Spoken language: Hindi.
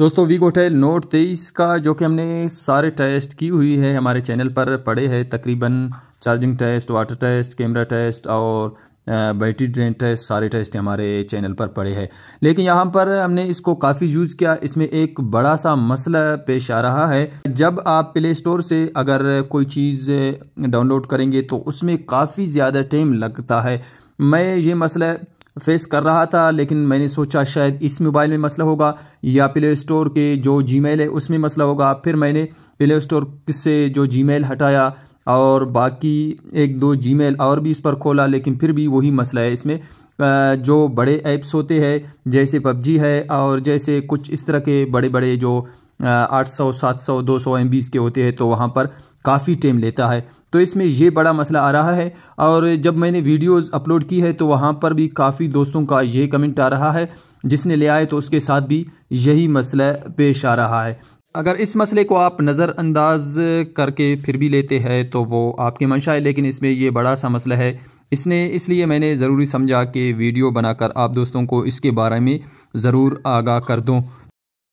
दोस्तों वी गोटेल नोट तेईस का जो कि हमने सारे टेस्ट की हुई है हमारे चैनल पर पड़े हैं तकरीबन charging test water test camera test और बैटरी ड्रेन टेस्ट सारे टेस्ट हमारे चैनल पर पड़े हैं लेकिन यहाँ पर हमने इसको काफ़ी यूज़ किया इसमें एक बड़ा सा मसला पेश आ रहा है जब आप प्ले स्टोर से अगर कोई चीज़ डाउनलोड करेंगे तो उसमें काफ़ी ज़्यादा टाइम लगता है मैं ये मसला फेस कर रहा था लेकिन मैंने सोचा शायद इस मोबाइल में मसला होगा या प्ले स्टोर के जो जी है उसमें मसला होगा फिर मैंने प्ले स्टोर से जो जी हटाया और बाकी एक दो जी और भी इस पर खोला लेकिन फिर भी वही मसला है इसमें जो बड़े ऐप्स होते हैं जैसे पबजी है और जैसे कुछ इस तरह के बड़े बड़े जो 800, 700, 200 एम के होते हैं तो वहाँ पर काफ़ी टाइम लेता है तो इसमें ये बड़ा मसला आ रहा है और जब मैंने वीडियोस अपलोड की है तो वहाँ पर भी काफ़ी दोस्तों का ये कमेंट आ रहा है जिसने ले आए तो उसके साथ भी यही मसला पेश आ रहा है अगर इस मसले को आप नज़रअंदाज करके फिर भी लेते हैं तो वो आपकी मंशा है लेकिन इसमें ये बड़ा सा मसला है इसने इसलिए मैंने ज़रूरी समझा कि वीडियो बनाकर आप दोस्तों को इसके बारे में ज़रूर आगाह कर दूँ